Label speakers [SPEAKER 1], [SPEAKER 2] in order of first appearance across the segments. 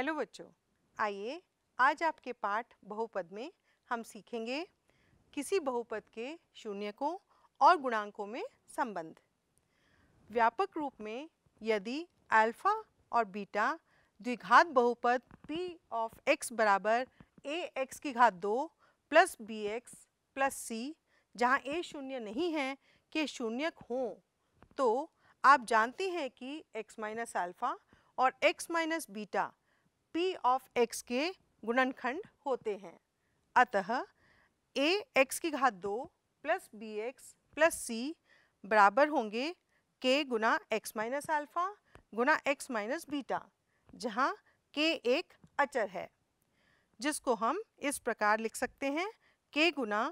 [SPEAKER 1] hello बच्चों आइए आज आपके पाठ बहुपद में हम सीखेंगे किसी बहुपद के शून्यकों और गुणांकों में संबंध व्यापक रूप में यदि अल्फा और बीटा द्विघात बहुपद पी ऑफ एक्स बराबर ए एक्स की घात दो plus B X plus C जहाँ ए शून्य नहीं है के शून्यक हों तो आप जानते हैं कि x माइनस अल्फ़ा और x minus beta p of x के गुणनखंड होते हैं अतः a x की घात दो plus B X plus C बराबर होंगे k गुना एक्स माइनस अल्फ़ा गुना एक्स माइनस बीटा जहाँ k एक अचर है जिसको हम इस प्रकार लिख सकते हैं k गुना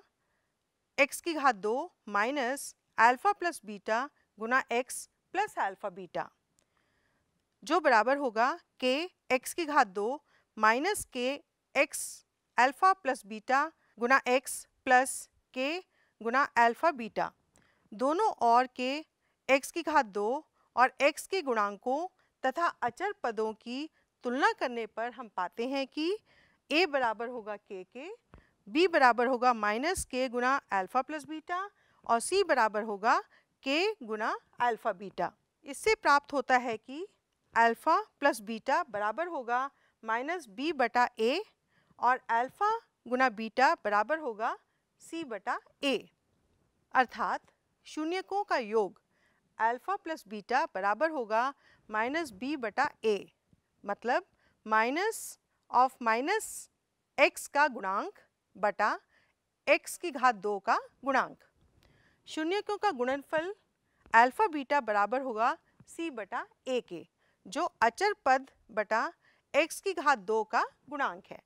[SPEAKER 1] एक्स की घात दो माइनस अल्फ़ा प्लस बीटा गुना एक्स प्लस अल्फ़ा बीटा जो बराबर होगा के एक्स की घात दो minus K X alpha plus beta गुना एक्स प्लस के गुना अल्फ़ा बीटा दोनों और के एक्स की घात दो और एक्स के गुणांकों तथा अचर पदों की तुलना करने पर हम पाते हैं कि ए बराबर होगा के के बी बराबर होगा माइनस के गुना अल्फ़ा प्लस बीटा और सी बराबर होगा के गुना अल्फ़ा बीटा इससे प्राप्त होता है कि अल्फ़ा प्लस बीटा बराबर होगा माइनस बी बटा ए और अल्फ़ा गुना बीटा बराबर होगा सी बटा ए अर्थात शून्यकों का योग अल्फ़ा प्लस बीटा बराबर होगा माइनस बी बटा ए मतलब माइनस ऑफ माइनस एक्स का गुणांक बटा एक्स की घात दो का गुणांक शून्यकों का गुणनफल अल्फ़ा बीटा बराबर होगा सी बटा ए के जो अचर पद बटा x की घात दो का गुणांक है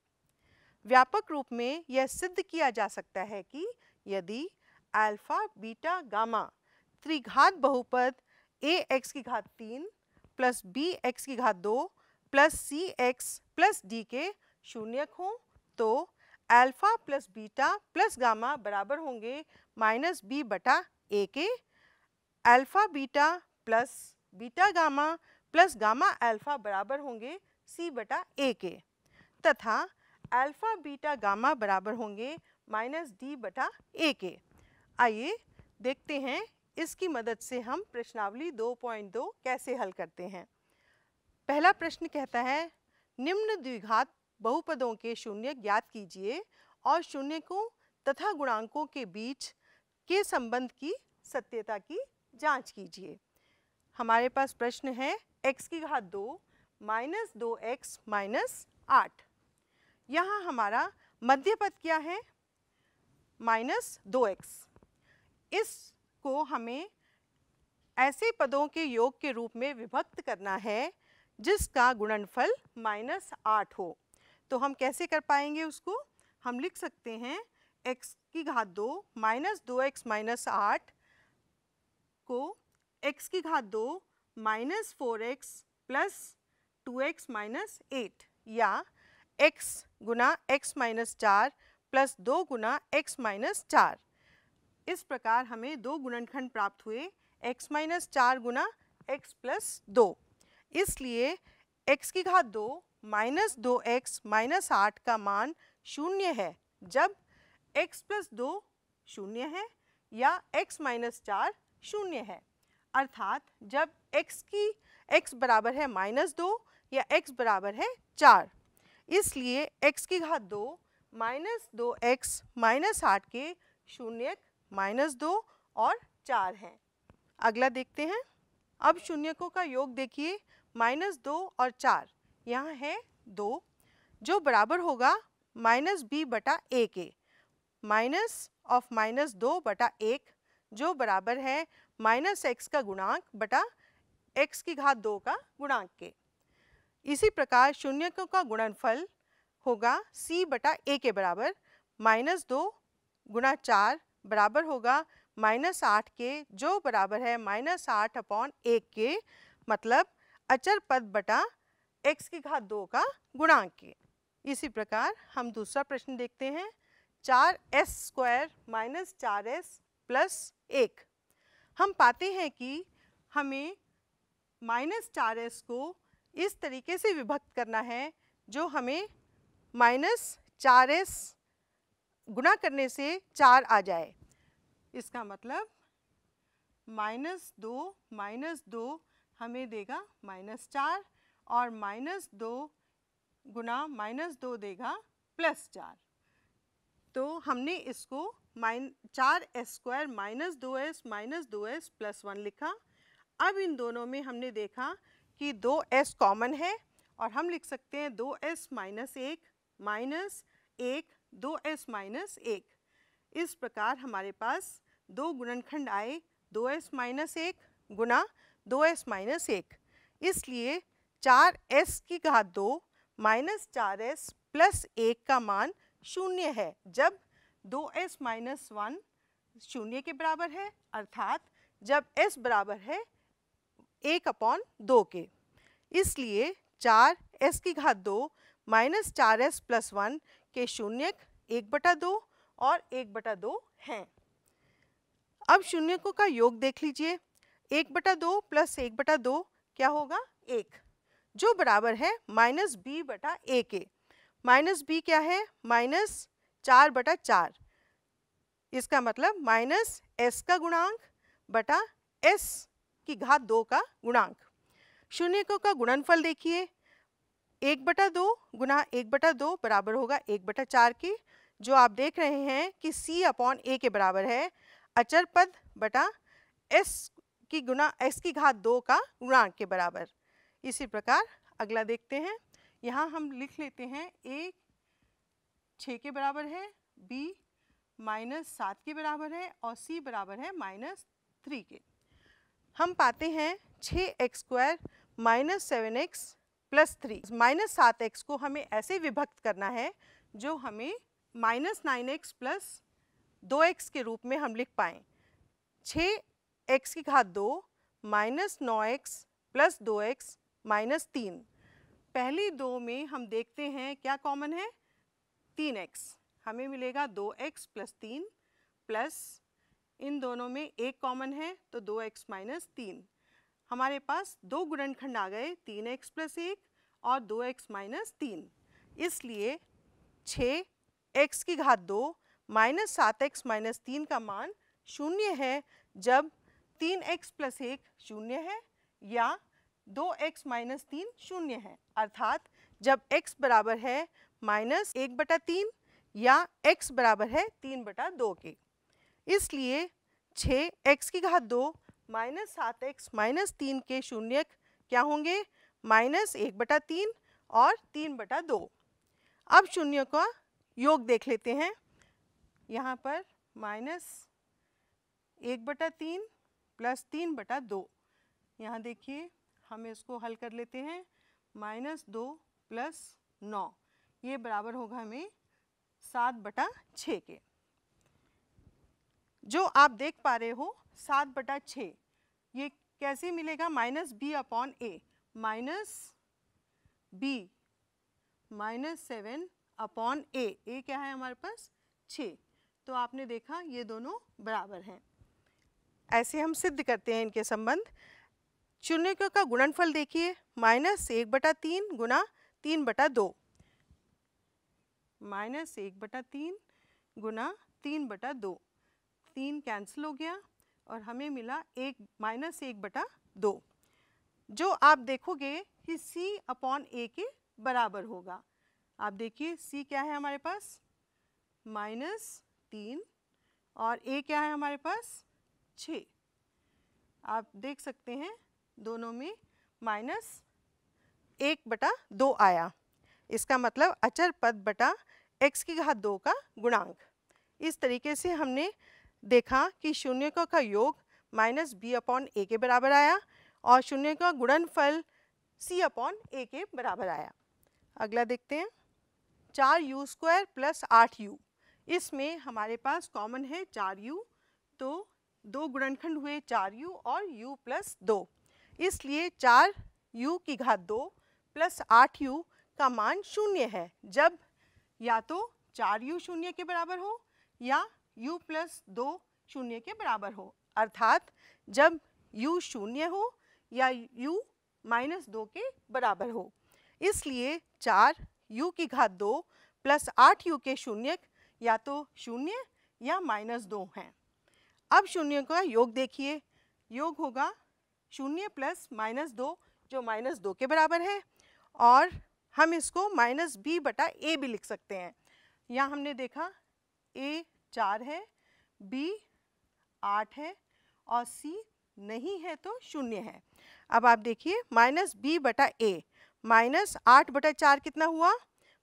[SPEAKER 1] व्यापक रूप में यह सिद्ध किया जा सकता है कि यदि अल्फा बीटा गामा त्रिघात बहुपद ए एक्स की घात तीन प्लस बी एक्स की घात दो plus C X plus D के शून्यक हो तो alpha plus beta plus gamma बराबर होंगे माइनस बी बटा ए के alpha beta plus beta gamma plus gamma alpha बराबर होंगे सी बटा ए के तथा अल्फा बीटा गामा बराबर होंगे माइनस डी बटा ए के आइए देखते हैं इसकी मदद से हम प्रश्नावली 2.2 कैसे हल करते हैं पहला प्रश्न कहता है निम्न द्विघात बहुपदों के शून्य ज्ञात कीजिए और शून्य को तथा गुणांकों के बीच के संबंध की सत्यता की जांच कीजिए हमारे पास प्रश्न है x की घात दो माइनस दो एक्स माइनस आठ यहाँ हमारा मध्य पद क्या है माइनस दो एक्स इसको हमें ऐसे पदों के योग के रूप में विभक्त करना है जिसका गुणनफल माइनस आठ हो तो हम कैसे कर पाएंगे उसको हम लिख सकते हैं x की घात दो माइनस दो एक्स माइनस आठ को एक्स की घात दो minus four X plus two X minus eight या एक्स गुना एक्स माइनस चार प्लस दो गुना एक्स माइनस चार इस प्रकार हमें दो गुणनखंड प्राप्त हुए एक्स माइनस चार गुना एक्स प्लस दो इसलिए एक्स की घात दो माइनस दो एक्स माइनस आठ का मान शून्य है जब एक्स प्लस दो शून्य है या एक्स माइनस चार शून्य है अर्थात जब x की x बराबर है माइनस दो या x बराबर है चार इसलिए x की घात दो माइनस दो एक्स माइनस आठ के शून्य माइनस दो और चार हैं अगला देखते हैं अब शून्यकों का योग देखिए माइनस दो और चार यहाँ है दो जो बराबर होगा माइनस बी बटा ए के माइनस ऑफ माइनस दो बटा एक जो बराबर है माइनस एक्स का गुणांक बटा एक्स की घात दो का गुणांक के इसी प्रकार शून्य का गुणनफल होगा सी बटा ए के बराबर माइनस दो गुणा चार बराबर होगा माइनस आठ के जो बराबर है माइनस आठ अपॉन एक के मतलब अचर पद बटा एक्स की घात दो का गुणांक के इसी प्रकार हम दूसरा प्रश्न देखते हैं चार एस स्क्वायर माइनस चार एस प्लस एक हम पाते हैं कि हमें माइनस चार एस को इस तरीके से विभक्त करना है जो हमें माइनस चार एस गुना करने से चार आ जाए इसका मतलब माइनस दो माइनस दो हमें देगा माइनस चार और माइनस दो गुना माइनस दो देगा प्लस चार तो हमने इसको माइन चार एस स्क्वायर माइनस दो एस माइनस दो एस प्लस वन लिखा अब इन दोनों में हमने देखा कि दो एस कॉमन है और हम लिख सकते हैं दो एस माइनस एक माइनस एक दो एस माइनस एक इस प्रकार हमारे पास दो गुणनखंड आए दो एस माइनस एक गुना दो एस माइनस एक इसलिए चार एस की घात दो माइनस चार एस प्लस एक का मान शून्य है जब दो एस माइनस वन शून्य के बराबर है अर्थात जब एस बराबर है एक अपॉन दो के इसलिए चार एस की घात दो माइनस चार एस प्लस वन के शून्य एक बटा दो और एक बटा दो हैं अब शून्यकों का योग देख लीजिए एक बटा दो प्लस एक बटा दो क्या होगा एक जो बराबर है माइनस बी बटा ए के माइनस बी क्या है माइनस चार बटा चार इसका मतलब माइनस एस का गुणांक बटा एस की घात दो का गुणांक शून्य को का गुणनफल देखिए एक बटा दो गुना एक बटा दो बराबर होगा एक बटा चार के जो आप देख रहे हैं कि c अपॉन ए के बराबर है अचर पद बटा s की गुना s की घात दो का गुणांक के बराबर इसी प्रकार अगला देखते हैं यहाँ हम लिख लेते हैं एक छः के बराबर है बी माइनस सात के बराबर है और सी बराबर है माइनस थ्री के हम पाते हैं छः X square minus seven X plus three minus सात एक्स को हमें ऐसे विभक्त करना है जो हमें माइनस नाइन एक्स प्लस दो एक्स के रूप में हम लिख पाएँ छः एक्स की घात दो माइनस नौ एक्स प्लस दो एक्स माइनस तीन पहली दो में हम देखते हैं क्या कॉमन है तीन एक्स हमें मिलेगा दो एक्स प्लस तीन प्लस इन दोनों में एक कॉमन है तो दो एक्स माइनस तीन हमारे पास दो गुणनखंड आ गए तीन एक्स प्लस एक और दो एक्स माइनस तीन इसलिए छः एक्स की घात दो माइनस सात एक्स माइनस तीन का मान शून्य है जब तीन एक्स प्लस एक शून्य है या दो एक्स माइनस तीन शून्य है अर्थात जब x बराबर है माइनस एक बटा तीन या x बराबर है तीन बटा दो के इसलिए छः एक्स की घात दो माइनस सात एक्स माइनस तीन के शून्य क्या होंगे माइनस एक बटा तीन और तीन बटा दो अब शून्य का योग देख लेते हैं यहाँ पर माइनस एक बटा तीन प्लस तीन बटा दो यहाँ देखिए हम इसको हल कर लेते हैं माइनस दो प्लस नौ ये बराबर होगा हमें सात बटा छ के जो आप देख पा रहे हो सात बटा छ ये कैसे मिलेगा minus B upon A minus B minus seven upon A A क्या है हमारे पास छ तो आपने देखा ये दोनों बराबर हैं ऐसे हम सिद्ध करते हैं इनके संबंध चुनिकों का गुणनफल देखिए माइनस एक बटा तीन गुना तीन बटा दो माइनस एक बटा तीन गुना तीन बटा दो तीन कैंसिल हो गया और हमें मिला एक माइनस एक बटा दो जो आप देखोगे कि c अपॉन ए के बराबर होगा आप देखिए c क्या है हमारे पास माइनस तीन और a क्या है हमारे पास छ आप देख सकते हैं दोनों में माइनस एक बटा दो आया इसका मतलब अचर पद बटा एक्स की घात दो का गुणांक इस तरीके से हमने देखा कि शून्य का योग माइनस बी अपॉन ए के बराबर आया और शून्य का गुणनफल सी अपॉन ए के बराबर आया अगला देखते हैं चार यू स्क्वायर प्लस आठ यू इसमें हमारे पास कॉमन है चार यू तो दो गुणनखंड हुए चार यू और यू प्लस दो इसलिए चार यू की घात दो प्लस आठ यू का मान शून्य है जब या तो चार यू शून्य के बराबर हो या u प्लस दो शून्य के बराबर हो अर्थात जब u शून्य हो या u माइनस दो के बराबर हो इसलिए चार u की घात दो प्लस आठ यू के शून्य या तो शून्य या माइनस दो हैं अब शून्य का योग देखिए योग होगा शून्य प्लस माइनस दो जो माइनस दो के बराबर है और हम इसको माइनस बी बटा ए भी लिख सकते हैं यहाँ हमने देखा ए चार है बी आठ है और सी नहीं है तो शून्य है अब आप देखिए माइनस बी बटा ए माइनस आठ बटा चार कितना हुआ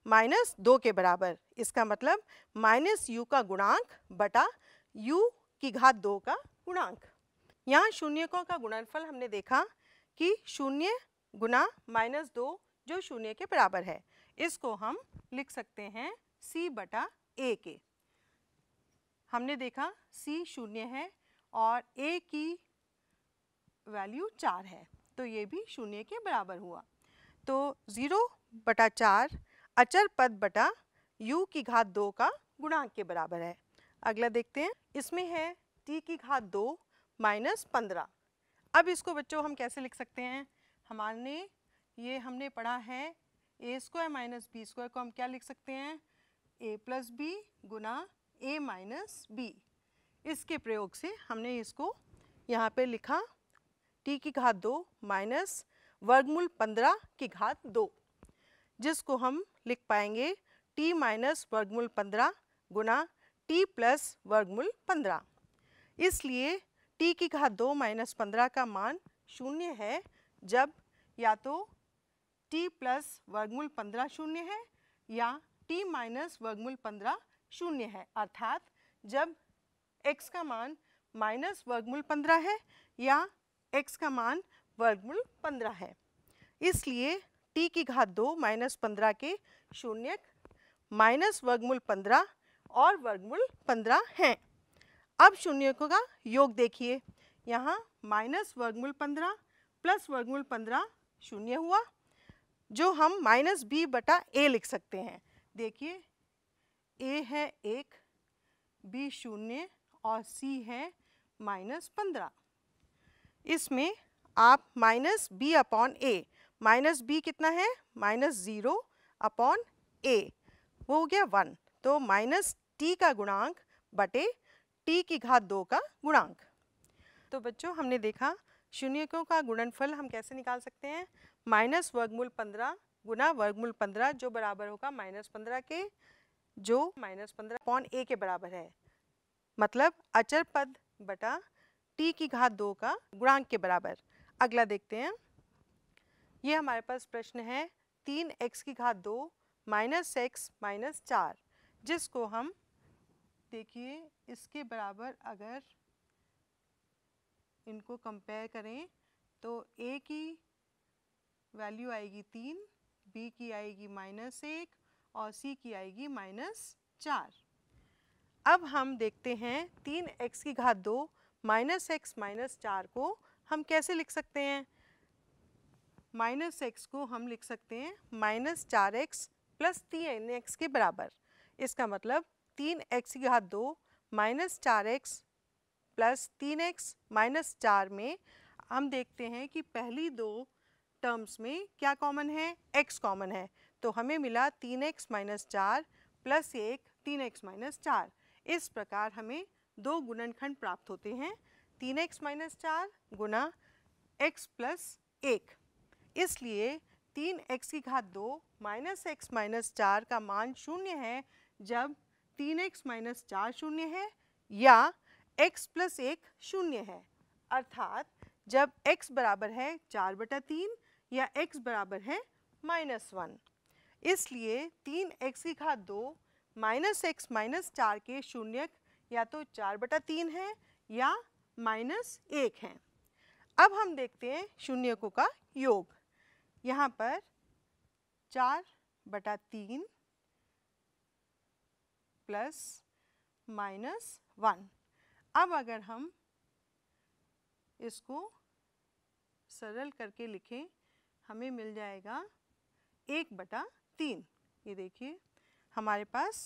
[SPEAKER 1] माइनस दो के बराबर इसका मतलब माइनस यू का गुणांक बटा यू की घात दो का गुणांक यहाँ शून्यकों का गुणनफल हमने देखा कि शून्य गुना माइनस दो जो शून्य के बराबर है इसको हम लिख सकते हैं सी बटा ए के हमने देखा सी शून्य है और ए की वैल्यू चार है तो ये भी शून्य के बराबर हुआ तो ज़ीरो बटा चार अचर पद बटा u की घात दो का गुणांक के बराबर है अगला देखते हैं इसमें है t की घात दो माइनस पंद्रह अब इसको बच्चों हम कैसे लिख सकते हैं हमारे ये हमने पढ़ा है A square minus B square को हम क्या लिख सकते हैं ए प्लस बी गुना ए माइनस बी इसके प्रयोग से हमने इसको यहाँ पे लिखा टी की घात दो माइनस वर्गमूल पंद्रह की घात दो जिसको हम लिख पाएंगे टी माइनस वर्गमूल पंद्रह गुना टी प्लस वर्गमूल पंद्रह इसलिए टी की घात दो माइनस पंद्रह का मान शून्य है जब या तो t प्लस वर्गमूल पंद्रह शून्य है या t माइनस वर्गमूल पंद्रह शून्य है अर्थात जब x का मान माइनस वर्गमूल पंद्रह है या x का मान वर्गमूल पंद्रह है इसलिए t की घात दो माइनस पंद्रह के शून्य माइनस वर्गमूल पंद्रह और वर्गमूल पंद्रह हैं अब शून्यकों का योग देखिए यहाँ माइनस वर्गमूल पंद्रह प्लस वर्गमूल पंद्रह शून्य हुआ जो हम माइनस बी बटा ए लिख सकते हैं देखिए ए है एक बी शून्य और सी है माइनस पंद्रह इसमें आप minus B upon A minus B कितना है माइनस ज़ीरो अपॉन ए वो हो गया वन तो माइनस टी का गुणांक बटे टी की घात दो का गुणांक तो बच्चों हमने देखा शून्यकों का गुणनफल हम कैसे निकाल सकते हैं माइनस वर्गमूल पंद्रह गुना वर्गमूल पंद्रह जो बराबर होगा माइनस पंद्रह के जो माइनस पंद्रह पौन ए के बराबर है मतलब अचर पद बटा टी की घात दो का गुणांक के बराबर अगला देखते हैं ये हमारे पास प्रश्न है तीन एक्स की घात दो माइनस एक्स माइनस चार जिसको हम देखिए इसके बराबर अगर इनको कंपेयर करें तो ए की वैल्यू आएगी तीन बी की आएगी माइनस एक और सी की आएगी माइनस चार अब हम देखते हैं तीन एक्स की घात दो माइनस एक्स माइनस चार को हम कैसे लिख सकते हैं माइनस एक्स को हम लिख सकते हैं माइनस चार एक्स प्लस तीन एक्स के बराबर इसका मतलब तीन एक्स की घात दो माइनस चार एक्स प्लस तीन एक्स माइनस चार में हम देखते हैं कि पहली दो टर्म्स में क्या कॉमन है एक्स कॉमन है तो हमें मिला तीन एक्स माइनस चार प्लस एक तीन एक्स माइनस चार इस प्रकार हमें दो गुणनखंड प्राप्त होते हैं तीन एक्स माइनस चार गुना एक्स प्लस एक इसलिए तीन एक्स की घात दो माइनस एक्स माइनस चार का मान शून्य है जब तीन एक्स माइनस चार शून्य है या x प्लस एक शून्य है अर्थात जब x बराबर है चार बटा तीन या x बराबर है माइनस वन इसलिए तीन एक्स की घात दो माइनस एक्स माइनस चार के शून्यक या तो चार बटा तीन है या माइनस एक है अब हम देखते हैं शून्यकों का योग यहाँ पर चार बटा तीन प्लस माइनस वन अब अगर हम इसको सरल करके लिखें हमें मिल जाएगा एक बटा तीन ये देखिए हमारे पास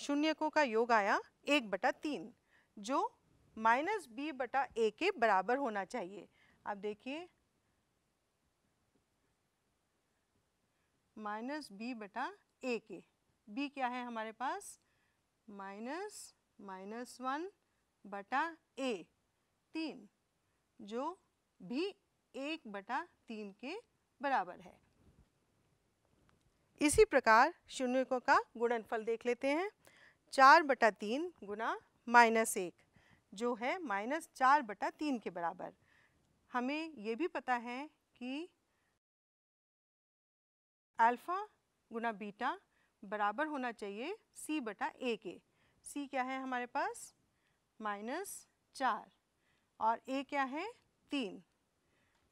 [SPEAKER 1] शून्य को का योग आया एक बटा तीन जो माइनस बी बटा ए के बराबर होना चाहिए अब देखिए माइनस बी बटा ए के बी क्या है हमारे पास माइनस माइनस वन बटा ए तीन जो भी एक बटा तीन के बराबर है इसी प्रकार शून्यकों का गुणनफल देख लेते हैं चार बटा तीन गुना माइनस एक जो है माइनस चार बटा तीन के बराबर हमें ये भी पता है कि अल्फ़ा गुना बीटा बराबर होना चाहिए सी बटा ए के सी क्या है हमारे पास माइनस चार और ए क्या है तीन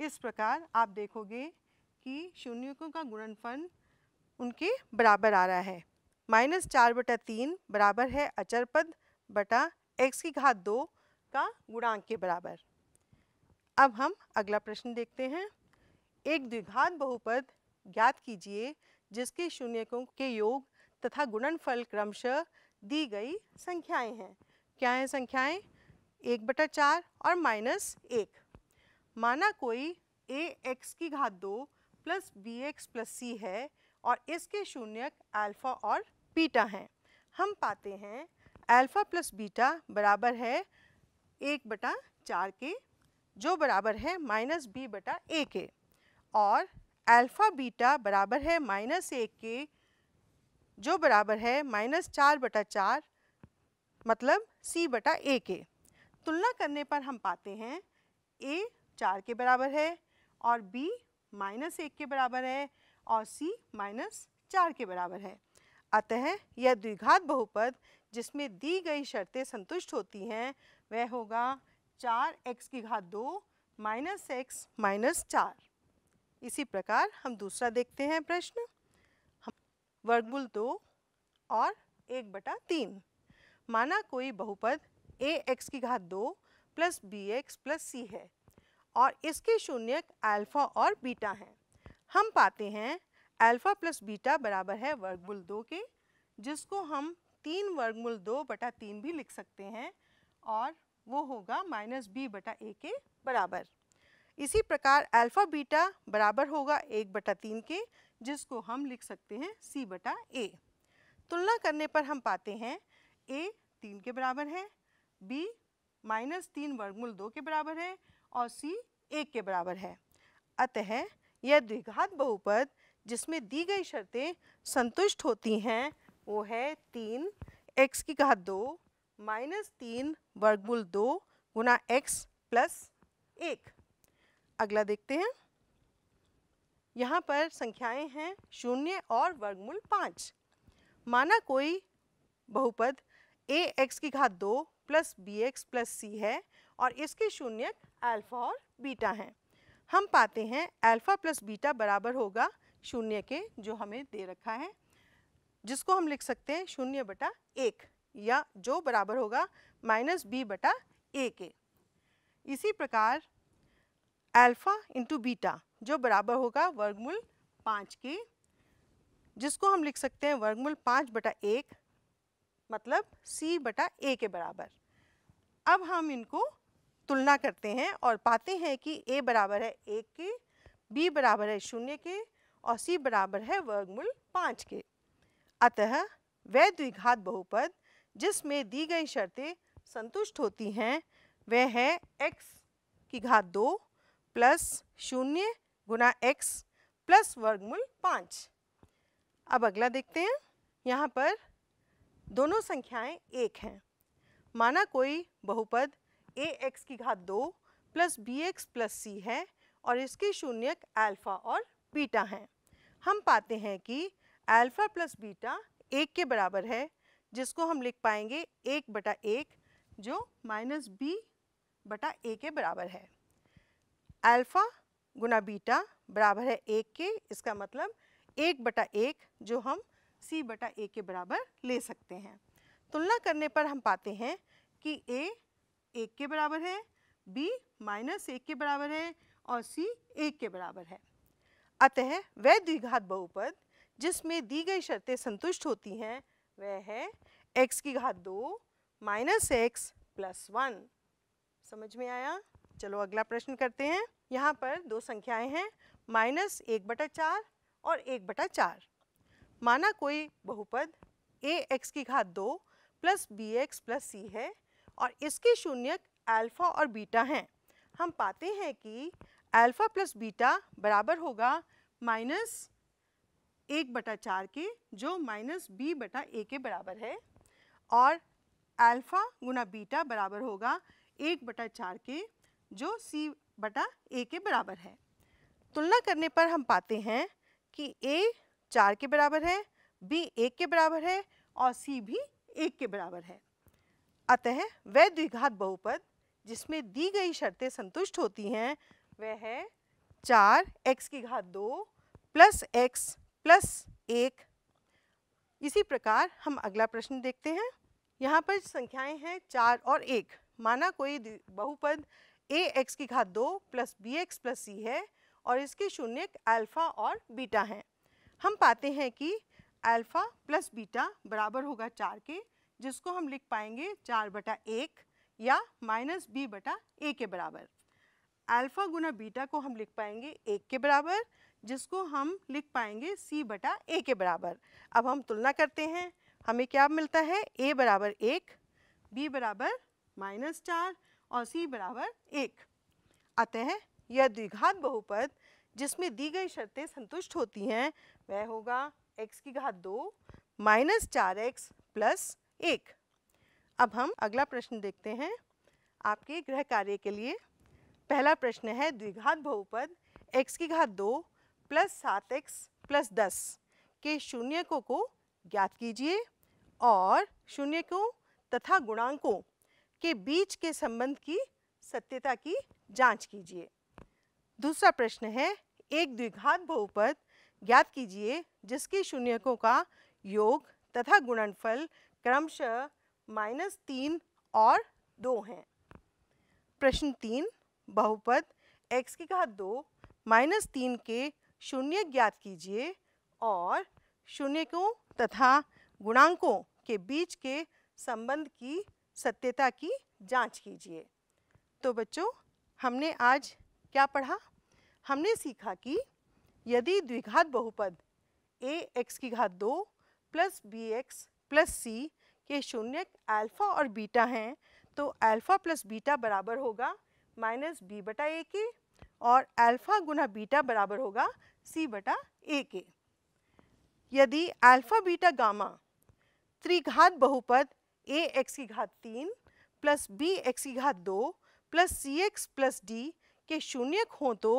[SPEAKER 1] इस प्रकार आप देखोगे कि शून्यकों का गुणनफल उनके बराबर आ रहा है माइनस चार बटा तीन बराबर है अचर पद बटा एक्स की घात दो का गुणांक के बराबर अब हम अगला प्रश्न देखते हैं एक द्विघात बहुपद ज्ञात कीजिए जिसके शून्यकों के योग तथा गुणनफल क्रमशः दी गई संख्याएं हैं क्या हैं संख्याएं एक बटा चार और माइनस एक माना कोई ए एक्स की घात दो plus B X plus C है और इसके शून्यक अल्फा और बीटा हैं हम पाते हैं अल्फा प्लस बीटा बराबर है एक बटा चार के जो बराबर है माइनस बी बटा ए के और अल्फ़ा बीटा बराबर है माइनस एक के जो बराबर है माइनस चार बटा चार मतलब सी बटा ए के तुलना करने पर हम पाते हैं ए चार के बराबर है और बी माइनस एक के बराबर है और सी माइनस चार के बराबर है अतः यह द्विघात बहुपद जिसमें दी गई शर्तें संतुष्ट होती हैं वह होगा चार एक्स की घात दो माइनस एक्स माइनस चार इसी प्रकार हम दूसरा देखते हैं प्रश्न हम वर्गमूल दो और एक बटा तीन माना कोई बहुपद ए एक्स की घात दो plus B X plus C है और इसके शून्यक अल्फा और बीटा हैं हम पाते हैं अल्फा प्लस बीटा बराबर है वर्गमूल दो के जिसको हम तीन वर्गमूल दो बटा तीन भी लिख सकते हैं और वो होगा माइनस बी बटा ए के बराबर इसी प्रकार अल्फ़ा बीटा बराबर होगा एक बटा तीन के जिसको हम लिख सकते हैं सी बटा ए तुलना करने पर हम पाते हैं ए तीन के बराबर है बी माइनस तीन वर्गमूल दो के बराबर है और सी एक के बराबर है अतः यह द्विघात बहुपद जिसमें दी गई शर्तें संतुष्ट होती हैं वो है तीन एक्स की घात दो माइनस तीन वर्गमूल दो गुना एक्स प्लस एक अगला देखते हैं यहाँ पर संख्याएं हैं शून्य और वर्गमूल पाँच माना कोई बहुपद ए एक्स की घात दो plus B X plus C है और इसके शून्य अल्फा और बीटा हैं हम पाते हैं अल्फा प्लस बीटा बराबर होगा शून्य के जो हमें दे रखा है जिसको हम लिख सकते हैं शून्य बटा एक या जो बराबर होगा माइनस बी बटा ए के इसी प्रकार अल्फ़ा इंटू बीटा जो बराबर होगा वर्गमूल पाँच के जिसको हम लिख सकते हैं वर्गमूल पाँच बटा एक मतलब सी बटा ए के बराबर अब हम इनको तुलना करते हैं और पाते हैं कि ए बराबर है एक के बी बराबर है शून्य के और सी बराबर है वर्गमूल पाँच के अतः वह द्विघात बहुपद जिसमें दी गई शर्तें संतुष्ट होती हैं वह है x की घात दो प्लस शून्य गुना एक्स प्लस वर्गमूल पाँच अब अगला देखते हैं यहाँ पर दोनों संख्याएं एक हैं माना कोई बहुपद ए एक्स की घात दो plus B X plus C है और इसके शून्यक अल्फा और बीटा हैं हम पाते हैं कि अल्फा प्लस बीटा एक के बराबर है जिसको हम लिख पाएंगे एक बटा एक जो माइनस बी बटा ए के बराबर है अल्फा गुना बीटा बराबर है एक के इसका मतलब एक बटा एक जो हम सी बटा ए के बराबर ले सकते हैं तुलना करने पर हम पाते हैं कि ए एक के बराबर है बी माइनस एक के बराबर है और सी एक के बराबर है अतः वह द्विघात बहुपद जिसमें दी गई शर्तें संतुष्ट होती हैं वह है एक्स की घात दो माइनस एक्स प्लस वन समझ में आया चलो अगला प्रश्न करते हैं यहाँ पर दो संख्याएं हैं माइनस एक बटा चार और एक बटा चार माना कोई बहुपद ए एक्स की घात दो plus B X plus C है और इसके शून्यक अल्फा और बीटा हैं हम पाते हैं कि अल्फा प्लस बीटा बराबर होगा माइनस एक बटा चार के जो माइनस बी बटा ए के बराबर है और अल्फा गुना बीटा बराबर होगा एक बटा चार के जो सी बटा ए के बराबर है तुलना करने पर हम पाते हैं कि ए चार के बराबर है बी एक के बराबर है और सी भी एक के बराबर है अतः वह द्विघात बहुपद जिसमें दी गई शर्तें संतुष्ट होती हैं वह है चार एक्स की घात दो प्लस एक्स प्लस एक इसी प्रकार हम अगला प्रश्न देखते हैं यहाँ पर संख्याएं हैं चार और एक माना कोई बहुपद ए एक्स की घात दो plus B X plus C है और इसके शून्य अल्फ़ा और बीटा हैं हम पाते हैं कि अल्फ़ा प्लस बीटा बराबर होगा चार के जिसको हम लिख पाएंगे चार बटा एक या माइनस बी बटा ए के बराबर अल्फ़ा गुना बीटा को हम लिख पाएंगे एक के बराबर जिसको हम लिख पाएंगे सी बटा ए के बराबर अब हम तुलना करते हैं हमें क्या मिलता है ए बराबर एक बी बराबर माइनस चार और सी बराबर एक अतः यह द्विघात बहुपद जिसमें दी गई शर्तें संतुष्ट होती हैं वह होगा एक्स की घात दो माइनस चार एक्स प्लस एक अब हम अगला प्रश्न देखते हैं आपके गृह कार्य के लिए पहला प्रश्न है द्विघात बहुपद x की घात दो प्लस सात एक्स प्लस दस के शून्यकों को ज्ञात कीजिए और शून्यकों तथा गुणांकों के बीच के संबंध की सत्यता की जांच कीजिए दूसरा प्रश्न है एक द्विघात बहुपद ज्ञात कीजिए जिसके शून्यकों का योग तथा गुणनफल क्रमशः माइनस तीन और दो हैं प्रश्न तीन बहुपद x की घात दो माइनस तीन के शून्य ज्ञात कीजिए और शून्यकों तथा गुणांकों के बीच के संबंध की सत्यता की जांच कीजिए तो बच्चों हमने आज क्या पढ़ा हमने सीखा कि यदि द्विघात बहुपद ए एक्स की घात दो plus B X plus C के शून्य अल्फ़ा और बीटा हैं तो अल्फ़ा प्लस बीटा बराबर होगा माइनस बी बटा ए के और अल्फ़ा गुना बीटा बराबर होगा सी बटा ए के यदि अल्फ़ा बीटा गामा त्रिघात बहुपद ए एक्स की घात तीन प्लस बी एक्स की घात दो plus C X plus D के शून्य हों तो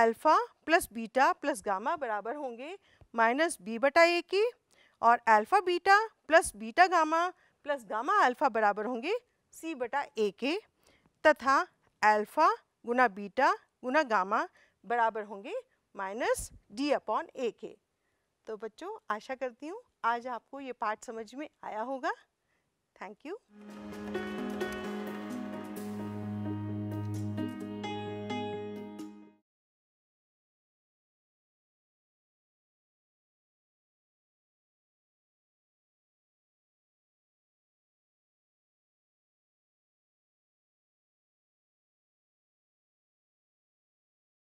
[SPEAKER 1] alpha plus beta plus gamma बराबर होंगे माइनस बी बटा ए के और alpha beta plus beta gamma plus gamma alpha बराबर होंगे सी बटा ए के तथा अल्फ़ा गुना बीटा गुना गामा बराबर होंगे माइनस डी अपॉन ए के तो बच्चों आशा करती हूँ आज आपको ये पार्ट समझ में आया होगा थैंक यू